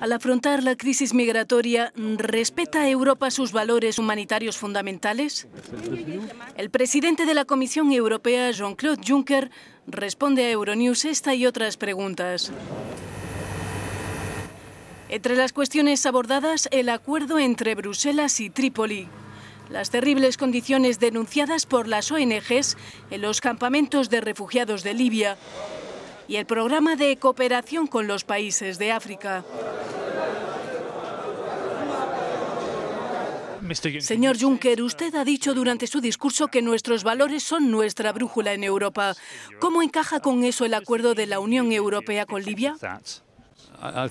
Al afrontar la crisis migratoria, ¿respeta Europa sus valores humanitarios fundamentales? El presidente de la Comisión Europea, Jean-Claude Juncker, responde a Euronews esta y otras preguntas. Entre las cuestiones abordadas, el acuerdo entre Bruselas y Trípoli. Las terribles condiciones denunciadas por las ONGs en los campamentos de refugiados de Libia y el programa de cooperación con los países de África. Señor Juncker, usted ha dicho durante su discurso que nuestros valores son nuestra brújula en Europa. ¿Cómo encaja con eso el acuerdo de la Unión Europea con Libia? Uh,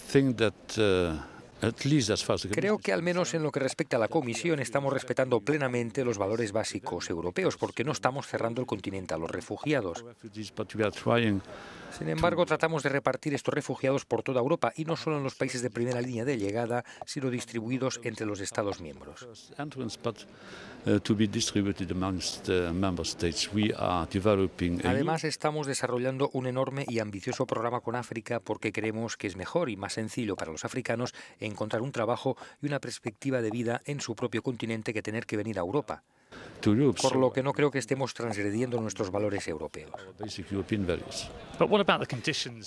Creo que al menos en lo que respecta a la Comisión estamos respetando plenamente los valores básicos europeos porque no estamos cerrando el continente a los refugiados. Sin embargo, tratamos de repartir estos refugiados por toda Europa y no solo en los países de primera línea de llegada, sino distribuidos entre los Estados miembros. Uh, Además, estamos desarrollando un enorme y ambicioso programa con África porque creemos que es mejor y más sencillo para los africanos encontrar un trabajo y una perspectiva de vida en su propio continente que tener que venir a Europa por lo que no creo que estemos transgrediendo nuestros valores europeos.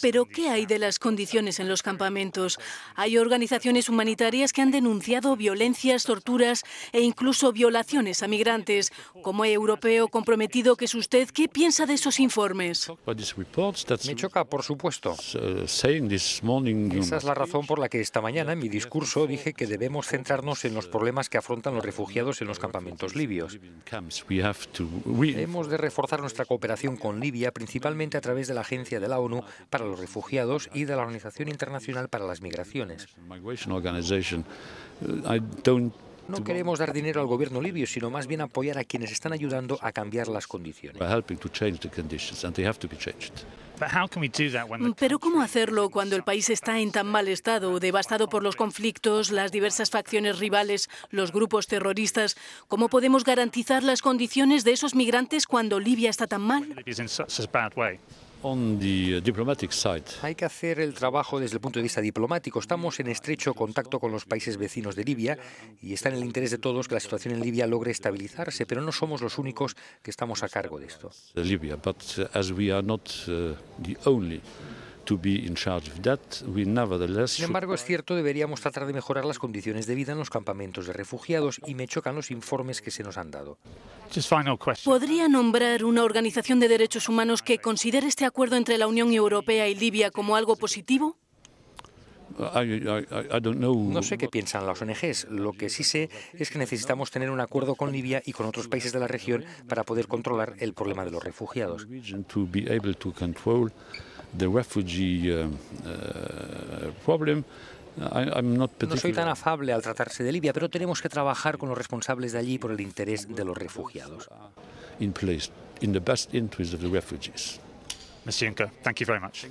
Pero ¿qué hay de las condiciones en los campamentos? Hay organizaciones humanitarias que han denunciado violencias, torturas e incluso violaciones a migrantes. Como europeo comprometido que es usted, ¿qué piensa de esos informes? Me choca, por supuesto. Uh, Esa es la razón por la que esta mañana en mi discurso dije que debemos centrarnos en los problemas que afrontan los refugiados en los campamentos libios. Hemos de reforzar nuestra cooperación con Libia, principalmente a través de la Agencia de la ONU para los Refugiados y de la Organización Internacional para las Migraciones. No queremos dar dinero al gobierno libio, sino más bien apoyar a quienes están ayudando a cambiar las condiciones. Mm, pero ¿cómo hacerlo cuando el país está en tan mal estado, devastado por los conflictos, las diversas facciones rivales, los grupos terroristas? ¿Cómo podemos garantizar las condiciones de esos migrantes cuando Libia está tan mal? Hay que hacer el trabajo desde el punto de vista diplomático. Estamos en estrecho contacto con los países vecinos de Libia y está en el interés de todos que la situación en Libia logre estabilizarse, pero no somos los únicos que estamos a cargo de esto. Sin embargo, es cierto, deberíamos tratar de mejorar las condiciones de vida en los campamentos de refugiados y me chocan los informes que se nos han dado. ¿Podría nombrar una organización de derechos humanos que considere este acuerdo entre la Unión Europea y Libia como algo positivo? No sé qué piensan las ONGs. Lo que sí sé es que necesitamos tener un acuerdo con Libia y con otros países de la región para poder controlar el problema de los refugiados. No soy tan afable al tratarse de Libia, pero tenemos que trabajar con los responsables de allí por el interés de los refugiados. thank you very much.